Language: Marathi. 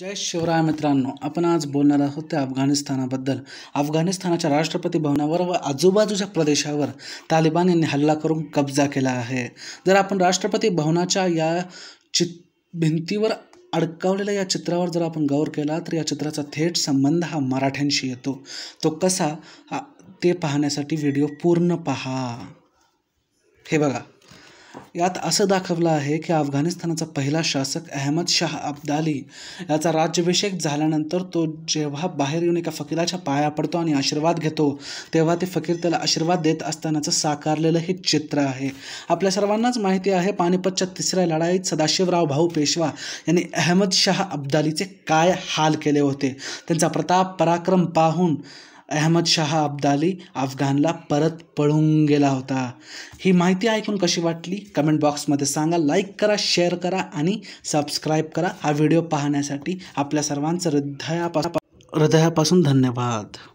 जय शिवराय मित्रांनो आपण आज बोलणार आहोत त्या अफगाणिस्तानाबद्दल अफगाणिस्तानाच्या राष्ट्रपती भवनावर व आजूबाजूच्या प्रदेशावर तालिबान यांनी हल्ला करून कब्जा केला आहे जर आपण राष्ट्रपती भवनाच्या या चि भिंतीवर अडकावलेल्या या चित्रावर जर आपण गौर केला तर या चित्राचा थेट संबंध हा मराठ्यांशी येतो तो कसा ते पाहण्यासाठी व्हिडिओ पूर्ण पहा हे बघा यात असं दाखवलं आहे की अफगाणिस्तानाचा पहिला शासक अहमद शाह अब्दाली याचा राज्याभिषेक झाल्यानंतर तो जेव्हा बाहेर येऊन एका फकीराच्या पाया पडतो आणि आशीर्वाद घेतो तेव्हा ते फकीर त्याला आशीर्वाद देत असतानाचं साकारलेलं हे चित्र आहे आपल्या सर्वांनाच माहिती आहे पानिपतच्या तिसऱ्या लढाईत सदाशिवराव भाऊ पेशवा यांनी अहमद शाह अब्दालीचे काय हाल केले होते त्यांचा प्रताप पराक्रम पाहून अहमद शाह अब्दाली अफगाणला परत पळून गेला होता ही माहिती ऐकून कशी वाटली कमेंट बॉक्समध्ये सांगा लाईक करा शेअर करा आणि सबस्क्राईब करा हा व्हिडिओ पाहण्यासाठी आपल्या सर्वांचं हृदयापासून हृदयापासून धन्यवाद